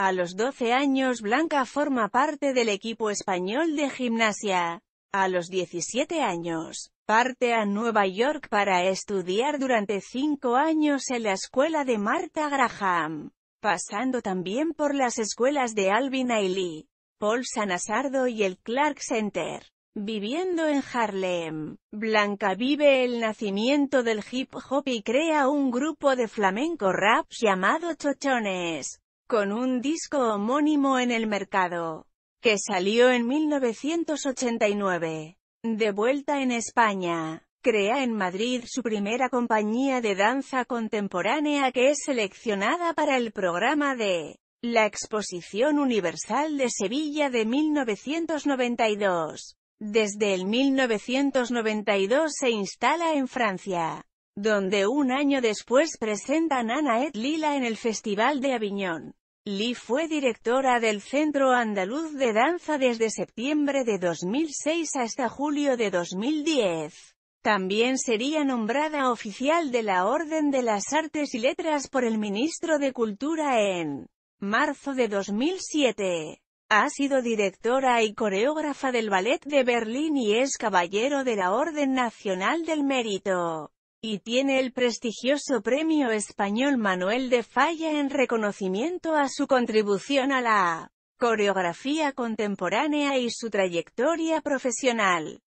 A los 12 años Blanca forma parte del equipo español de gimnasia. A los 17 años, parte a Nueva York para estudiar durante 5 años en la escuela de Martha Graham, pasando también por las escuelas de Alvin Ailey, Paul Sanasardo y el Clark Center. Viviendo en Harlem, Blanca vive el nacimiento del hip hop y crea un grupo de flamenco rap llamado Chochones con un disco homónimo en el mercado, que salió en 1989. De vuelta en España, crea en Madrid su primera compañía de danza contemporánea que es seleccionada para el programa de la Exposición Universal de Sevilla de 1992. Desde el 1992 se instala en Francia donde un año después presenta a et Lila en el Festival de Aviñón. Lee fue directora del Centro Andaluz de Danza desde septiembre de 2006 hasta julio de 2010. También sería nombrada oficial de la Orden de las Artes y Letras por el ministro de Cultura en marzo de 2007. Ha sido directora y coreógrafa del Ballet de Berlín y es caballero de la Orden Nacional del Mérito y tiene el prestigioso Premio Español Manuel de Falla en reconocimiento a su contribución a la coreografía contemporánea y su trayectoria profesional.